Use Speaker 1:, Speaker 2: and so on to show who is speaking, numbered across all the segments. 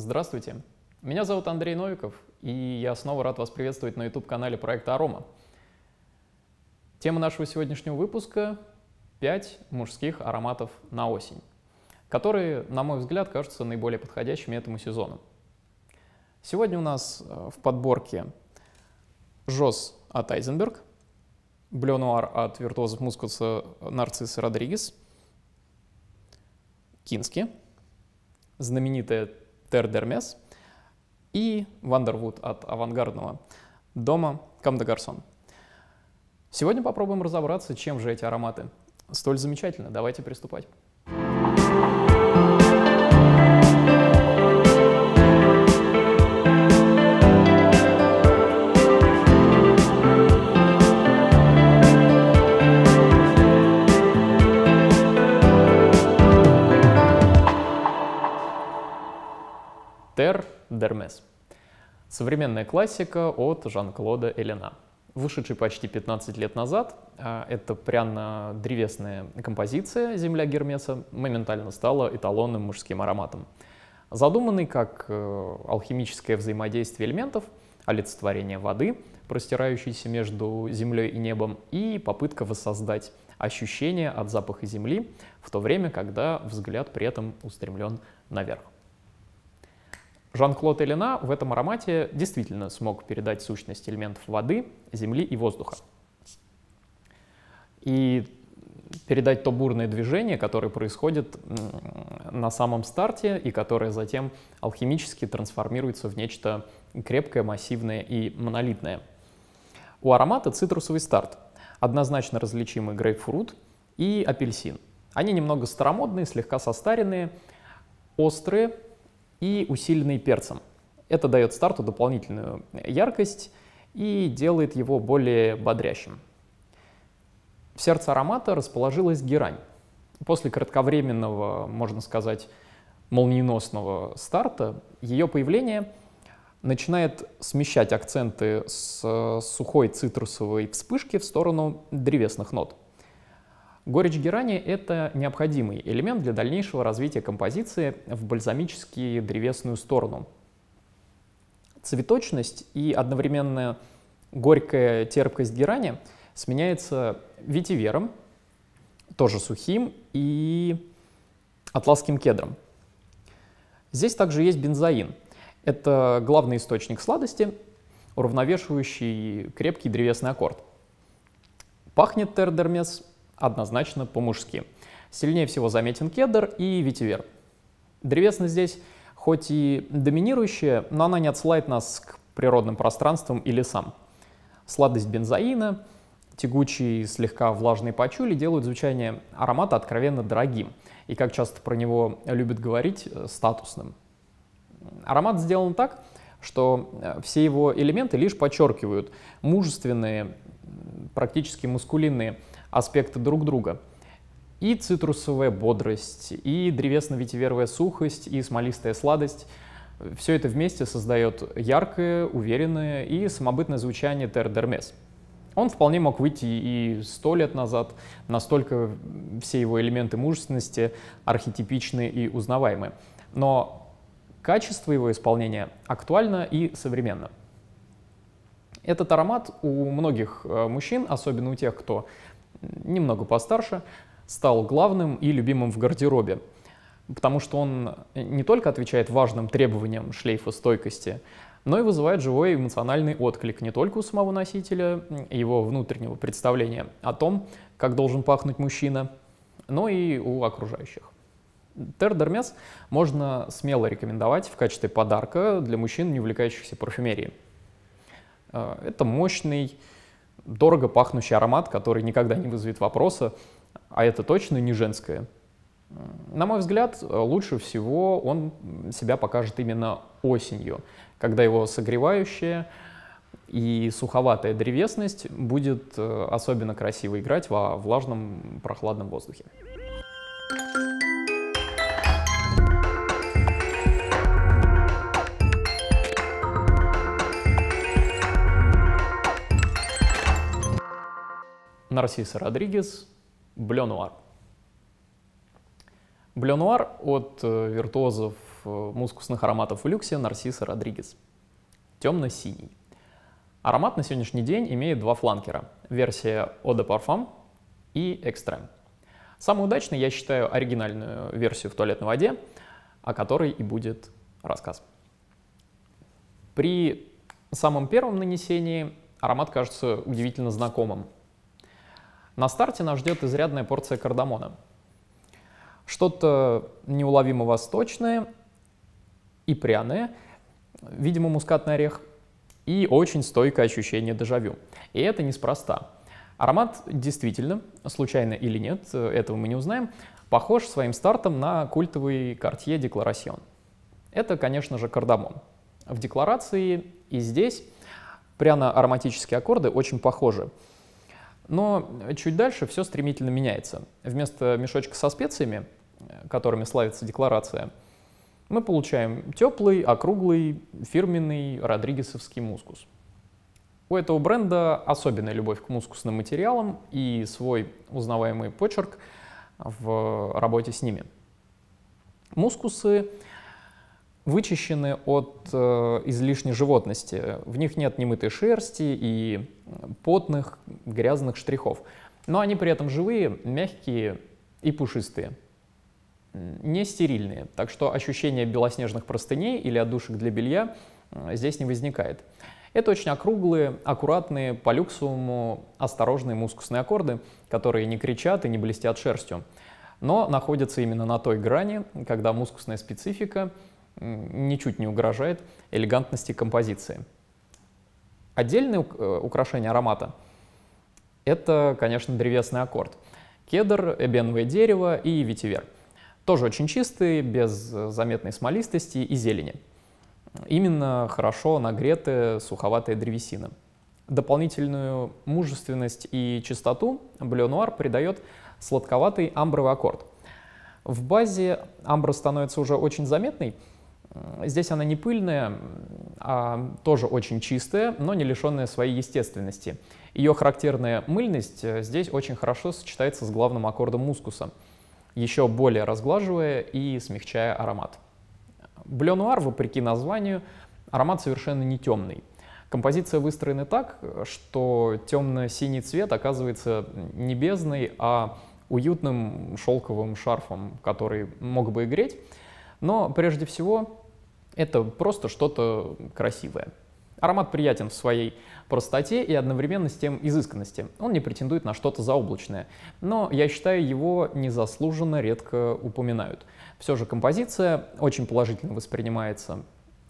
Speaker 1: Здравствуйте, меня зовут Андрей Новиков, и я снова рад вас приветствовать на YouTube-канале проекта «Арома». Тема нашего сегодняшнего выпуска — пять мужских ароматов на осень, которые, на мой взгляд, кажутся наиболее подходящими этому сезону. Сегодня у нас э, в подборке Жос от Айзенберг, Бленуар от виртуозов мускуса Нарцисс Родригес, Кински, знаменитая Тердермес и Вандервуд от авангардного дома Кам Сегодня попробуем разобраться, чем же эти ароматы столь замечательны. Давайте приступать. Дермес. Современная классика от Жан-Клода Элена. Вышедший почти 15 лет назад, а, эта пряно-древесная композиция «Земля Гермеса» моментально стала эталонным мужским ароматом. Задуманный как э, алхимическое взаимодействие элементов, олицетворение воды, простирающейся между землей и небом, и попытка воссоздать ощущение от запаха земли, в то время, когда взгляд при этом устремлен наверх. Жан-Клод Элена в этом аромате действительно смог передать сущность элементов воды, земли и воздуха. И передать то бурное движение, которое происходит на самом старте и которое затем алхимически трансформируется в нечто крепкое, массивное и монолитное. У аромата цитрусовый старт, однозначно различимый грейпфрут и апельсин. Они немного старомодные, слегка состаренные, острые, и усиленный перцем. Это дает старту дополнительную яркость и делает его более бодрящим. В сердце аромата расположилась герань. После кратковременного, можно сказать, молниеносного старта ее появление начинает смещать акценты с сухой цитрусовой вспышки в сторону древесных нот. Горечь герани — это необходимый элемент для дальнейшего развития композиции в бальзамически древесную сторону. Цветочность и одновременно горькая терпкость герани сменяется ветивером, тоже сухим, и атласским кедром. Здесь также есть бензоин. Это главный источник сладости, уравновешивающий крепкий древесный аккорд. Пахнет тердермес однозначно по-мужски. Сильнее всего заметен кедр и ветивер. Древесность здесь хоть и доминирующая, но она не отсылает нас к природным пространствам и лесам. Сладость бензоина, тягучие, слегка влажные пачули делают звучание аромата откровенно дорогим и, как часто про него любят говорить, э, статусным. Аромат сделан так, что э, все его элементы лишь подчеркивают мужественные, практически мускулинные аспекты друг друга. И цитрусовая бодрость, и древесно-ветиверовая сухость, и смолистая сладость — все это вместе создает яркое, уверенное и самобытное звучание тердермес Он вполне мог выйти и сто лет назад, настолько все его элементы мужественности архетипичны и узнаваемы. Но качество его исполнения актуально и современно. Этот аромат у многих э, мужчин, особенно у тех, кто немного постарше, стал главным и любимым в гардеробе, потому что он не только отвечает важным требованиям шлейфа стойкости, но и вызывает живой эмоциональный отклик не только у самого носителя, его внутреннего представления о том, как должен пахнуть мужчина, но и у окружающих. Тер Дермес можно смело рекомендовать в качестве подарка для мужчин, не увлекающихся парфюмерией. Э, это мощный, дорого пахнущий аромат, который никогда не вызовет вопроса, а это точно не женское. На мой взгляд, лучше всего он себя покажет именно осенью, когда его согревающая и суховатая древесность будет э, особенно красиво играть во влажном прохладном воздухе. Нарсиса Родригес «Блёнуар». «Блёнуар» от э, виртуозов э, мускусных ароматов в люксе Нарсиса Родригес. Темно-синий. Аромат на сегодняшний день имеет два фланкера – версия «Eau de Parfum» и «Экстрем». Самой удачной я считаю оригинальную версию в туалетной воде, о которой и будет рассказ. При самом первом нанесении аромат кажется удивительно знакомым – на старте нас ждет изрядная порция кардамона. Что-то неуловимо восточное и пряное, видимо, мускатный орех, и очень стойкое ощущение дежавю. И это неспроста. Аромат действительно, случайно или нет, этого мы не узнаем, похож своим стартом на культовый Cartier Декларасьон. Это, конечно же, кардамон. В декларации и здесь пряно-ароматические аккорды очень похожи. Но чуть дальше все стремительно меняется. Вместо мешочка со специями, которыми славится декларация, мы получаем теплый, округлый, фирменный родригесовский мускус. У этого бренда особенная любовь к мускусным материалам и свой узнаваемый почерк в работе с ними. Мускусы вычищены от э, излишней животности. В них нет немытой шерсти и потных, грязных штрихов. Но они при этом живые, мягкие и пушистые. Не стерильные, так что ощущение белоснежных простыней или отдушек для белья здесь не возникает. Это очень округлые, аккуратные, по люксовому осторожные мускусные аккорды, которые не кричат и не блестят шерстью, но находятся именно на той грани, когда мускусная специфика ничуть не угрожает элегантности композиции. Отдельное э, украшение аромата — это, конечно, древесный аккорд. Кедр, эбеновое дерево и ветивер. Тоже очень чистые, без заметной смолистости и зелени. Именно хорошо нагреты суховатые древесины. Дополнительную мужественность и чистоту блюнуар придает сладковатый амбровый аккорд. В базе амбра становится уже очень заметной — Здесь она не пыльная, а тоже очень чистая, но не лишенная своей естественности. Ее характерная мыльность э, здесь очень хорошо сочетается с главным аккордом мускуса, еще более разглаживая и смягчая аромат. Бленуар, вопреки названию, аромат совершенно не темный. Композиция выстроена так, что темно-синий цвет оказывается не а уютным шелковым шарфом, который мог бы и греть. Но прежде всего это просто что-то красивое. Аромат приятен в своей простоте и одновременно с тем изысканности. Он не претендует на что-то заоблачное, но я считаю, его незаслуженно редко упоминают. Все же композиция очень положительно воспринимается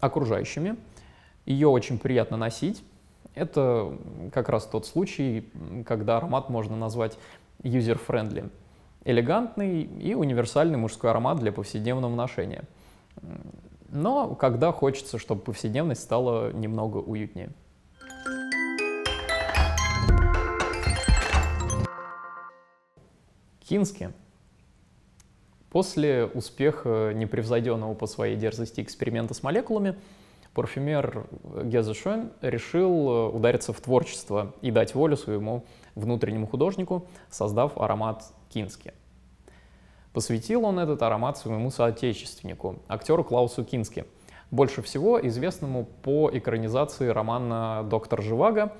Speaker 1: окружающими, ее очень приятно носить. Это как раз тот случай, когда аромат можно назвать user-friendly. Элегантный и универсальный мужской аромат для повседневного ношения но когда хочется, чтобы повседневность стала немного уютнее. Кински. После успеха непревзойденного по своей дерзости эксперимента с молекулами, парфюмер Гезе Шойн решил э, удариться в творчество и дать волю своему внутреннему художнику, создав аромат Кински. Посвятил он этот аромат своему соотечественнику, актеру Клаусу Кински, больше всего известному по экранизации романа «Доктор Живаго»,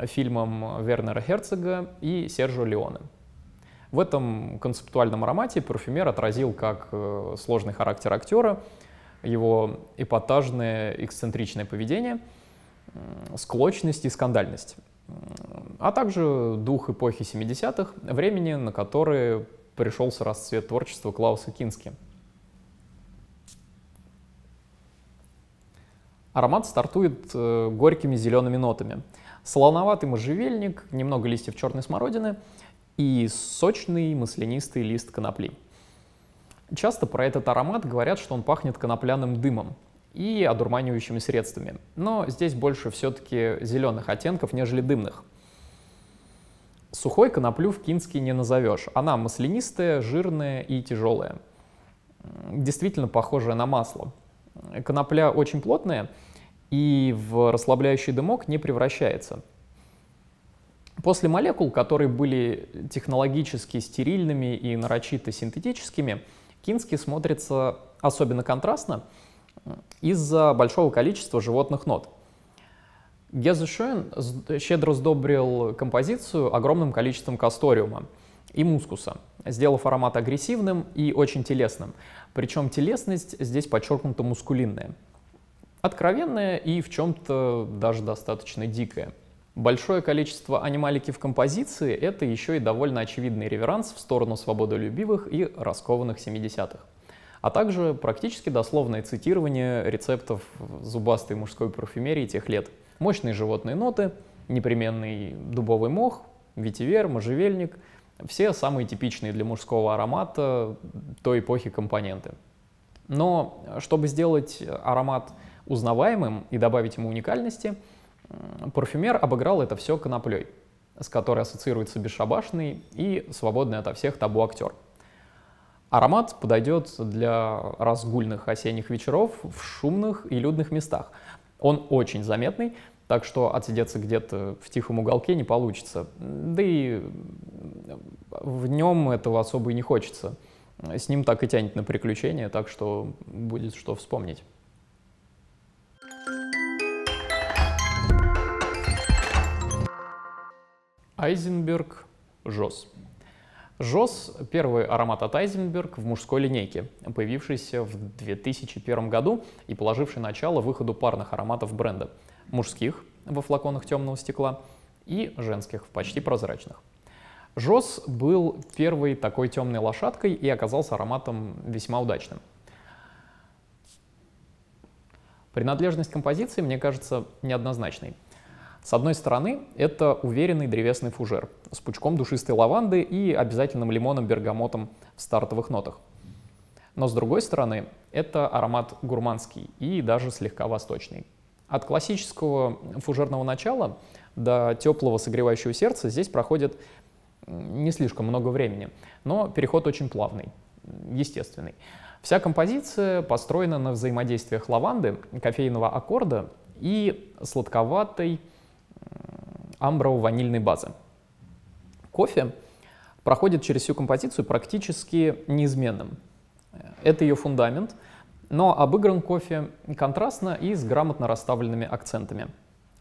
Speaker 1: фильмам Вернера Херцога и Сержо Леоне. В этом концептуальном аромате парфюмер отразил как э, сложный характер актера, его эпатажное эксцентричное поведение, склочность и скандальность, а также дух эпохи 70-х, времени, на которые пришелся расцвет творчества Клауса Кински. Аромат стартует э, горькими зелеными нотами. Солоноватый можжевельник, немного листьев черной смородины и сочный маслянистый лист конопли. Часто про этот аромат говорят, что он пахнет конопляным дымом и одурманивающими средствами. Но здесь больше все-таки зеленых оттенков, нежели дымных – Сухой коноплю в Кинске не назовешь. Она маслянистая, жирная и тяжелая. Действительно похожая на масло. Конопля очень плотная и в расслабляющий дымок не превращается. После молекул, которые были технологически стерильными и нарочито синтетическими, кински смотрится особенно контрастно из-за большого количества животных нот – Гезе Шоен щедро сдобрил композицию огромным количеством касториума и мускуса, сделав аромат агрессивным и очень телесным. Причем телесность здесь подчеркнута мускулинная. Откровенная и в чем-то даже достаточно дикая. Большое количество анималики в композиции — это еще и довольно очевидный реверанс в сторону свободолюбивых и раскованных 70-х а также практически дословное цитирование рецептов зубастой мужской парфюмерии тех лет — Мощные животные ноты, непременный дубовый мох, ветивер, можжевельник — все самые типичные для мужского аромата той эпохи компоненты. Но чтобы сделать аромат узнаваемым и добавить ему уникальности, парфюмер обыграл это все коноплей, с которой ассоциируется бесшабашный и свободный ото всех табу актер. Аромат подойдет для разгульных осенних вечеров в шумных и людных местах, он очень заметный, так что отсидеться где-то в тихом уголке не получится. Да и в нем этого особо и не хочется. С ним так и тянет на приключения, так что будет что вспомнить. Айзенберг Жос. ЖОС — первый аромат от Айзенберг в мужской линейке, появившийся в 2001 году и положивший начало выходу парных ароматов бренда — мужских во флаконах темного стекла и женских в почти прозрачных. ЖОС был первой такой темной лошадкой и оказался ароматом весьма удачным. Принадлежность композиции, мне кажется, неоднозначной — с одной стороны, это уверенный древесный фужер с пучком душистой лаванды и обязательным лимоном-бергамотом в стартовых нотах. Но с другой стороны, это аромат гурманский и даже слегка восточный. От классического фужерного начала до теплого согревающего сердца здесь проходит не слишком много времени, но переход очень плавный, естественный. Вся композиция построена на взаимодействиях лаванды, кофейного аккорда и сладковатой амброво-ванильной базы. Кофе проходит через всю композицию практически неизменным. Это ее фундамент, но обыгран кофе контрастно и с грамотно расставленными акцентами.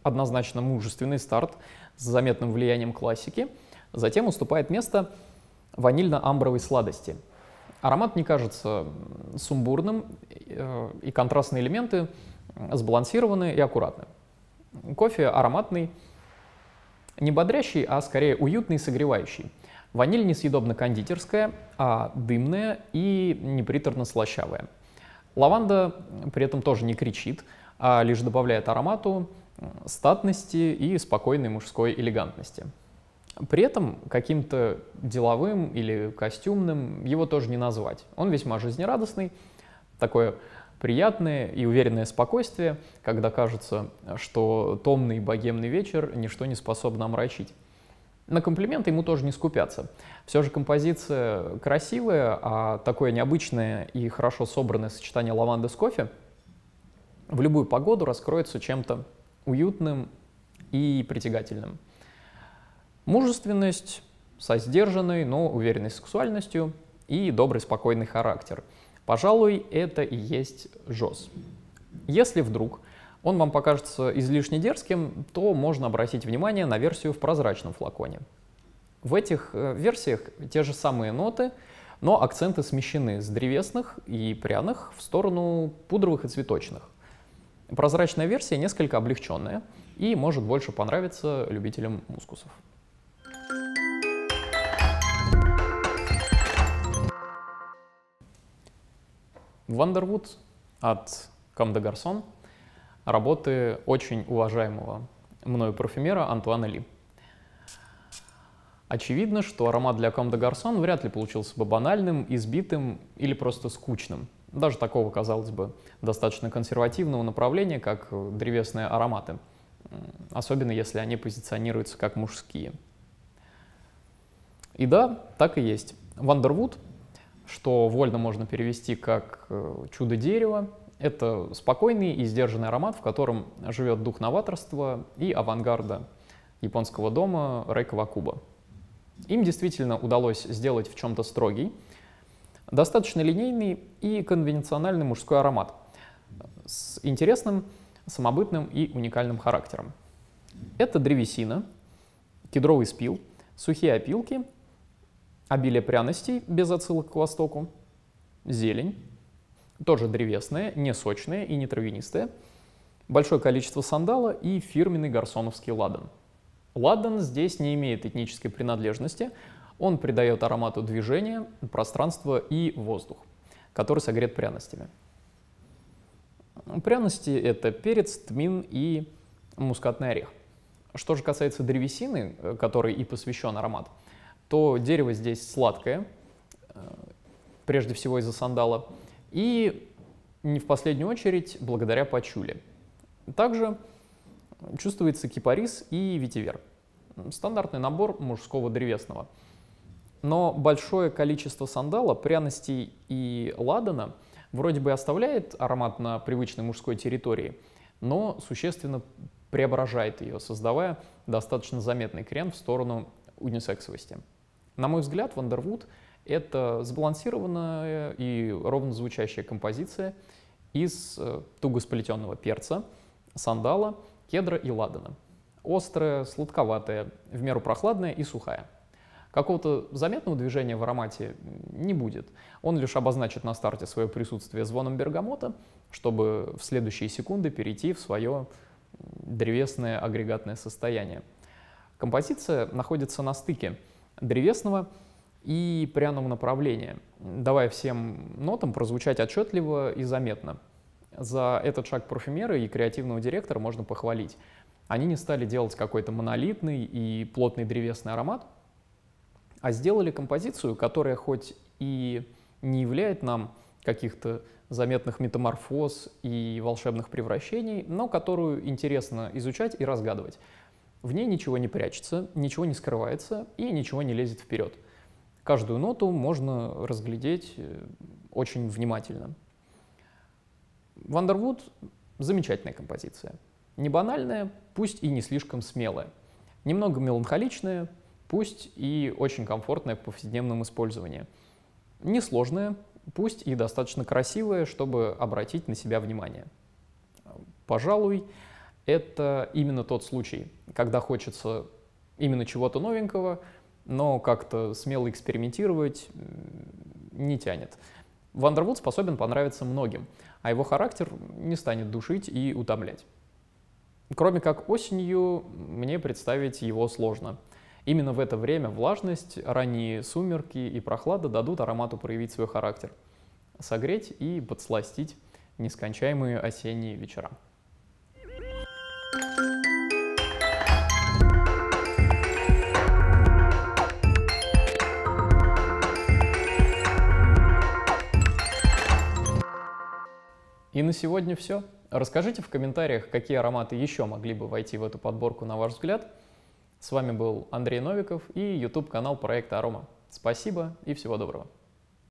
Speaker 1: Однозначно мужественный старт с заметным влиянием классики, затем уступает место ванильно-амбровой сладости. Аромат не кажется сумбурным, э, и контрастные элементы сбалансированы и аккуратны. Кофе ароматный, не бодрящий, а скорее уютный и согревающий. Ваниль несъедобно-кондитерская, а дымная и неприторно-слащавая. Лаванда при этом тоже не кричит, а лишь добавляет аромату, статности и спокойной мужской элегантности. При этом каким-то деловым или костюмным его тоже не назвать. Он весьма жизнерадостный, такое приятное и уверенное спокойствие, когда кажется, что томный богемный вечер ничто не способно омрачить. На комплименты ему тоже не скупятся. Все же композиция красивая, а такое необычное и хорошо собранное сочетание лаванды с кофе в любую погоду раскроется чем-то уютным и притягательным. Мужественность со сдержанной, но уверенной сексуальностью и добрый спокойный характер – Пожалуй, это и есть ЖОС. Если вдруг он вам покажется излишне дерзким, то можно обратить внимание на версию в прозрачном флаконе. В этих э, версиях те же самые ноты, но акценты смещены с древесных и пряных в сторону пудровых и цветочных. Прозрачная версия несколько облегченная и может больше понравиться любителям мускусов. Вандервуд от Кам де Гарсон, работы очень уважаемого мною парфюмера Антуана Ли. Очевидно, что аромат для Ком де Гарсон вряд ли получился бы банальным, избитым или просто скучным. Даже такого, казалось бы, достаточно консервативного направления, как древесные ароматы. Особенно если они позиционируются как мужские. И да, так и есть. Вандервуд что вольно можно перевести как э, «Чудо дерева». Это спокойный и сдержанный аромат, в котором живет дух новаторства и авангарда японского дома Рейка Вакуба. Им действительно удалось сделать в чем-то строгий, достаточно линейный и конвенциональный мужской аромат с интересным, самобытным и уникальным характером. Это древесина, кедровый спил, сухие опилки – Обилие пряностей без отсылок к востоку. Зелень. Тоже древесная, не сочная и не травянистая. Большое количество сандала и фирменный гарсоновский ладан. Ладан здесь не имеет этнической принадлежности. Он придает аромату движения, пространство и воздух, который согрет пряностями. Пряности — это перец, тмин и мускатный орех. Что же касается древесины, э, которой и посвящен аромат — то дерево здесь сладкое, э, прежде всего из-за сандала, и не в последнюю очередь благодаря пачули. Также чувствуется кипарис и ветивер. Стандартный набор мужского древесного. Но большое количество сандала, пряностей и ладана вроде бы оставляет аромат на привычной мужской территории, но существенно преображает ее, создавая достаточно заметный крен в сторону унисексовости. На мой взгляд, Вандервуд — это сбалансированная и ровно звучащая композиция из э, туго сплетенного перца, сандала, кедра и ладана. Острая, сладковатая, в меру прохладная и сухая. Какого-то заметного движения в аромате не будет. Он лишь обозначит на старте свое присутствие звоном бергамота, чтобы в следующие секунды перейти в свое древесное агрегатное состояние. Композиция находится на стыке древесного и пряного направления, давая всем нотам прозвучать отчетливо и заметно. За этот шаг парфюмера и креативного директора можно похвалить. Они не стали делать какой-то монолитный и плотный древесный аромат, а сделали композицию, которая хоть и не являет нам каких-то заметных метаморфоз и волшебных превращений, но которую интересно изучать и разгадывать. В ней ничего не прячется, ничего не скрывается и ничего не лезет вперед. Каждую ноту можно разглядеть э, очень внимательно. Вандервуд — замечательная композиция. Не банальная, пусть и не слишком смелая. Немного меланхоличная, пусть и очень комфортная в повседневном использовании. Несложная, пусть и достаточно красивая, чтобы обратить на себя внимание. Пожалуй, это именно тот случай, когда хочется именно чего-то новенького, но как-то смело экспериментировать не тянет. Вандервуд способен понравиться многим, а его характер не станет душить и утомлять. Кроме как осенью, мне представить его сложно. Именно в это время влажность, ранние сумерки и прохлада дадут аромату проявить свой характер, согреть и подсластить нескончаемые осенние вечера. И на сегодня все. Расскажите в комментариях, какие ароматы еще могли бы войти в эту подборку, на ваш взгляд. С вами был Андрей Новиков и YouTube-канал проекта Арома. Спасибо и всего доброго.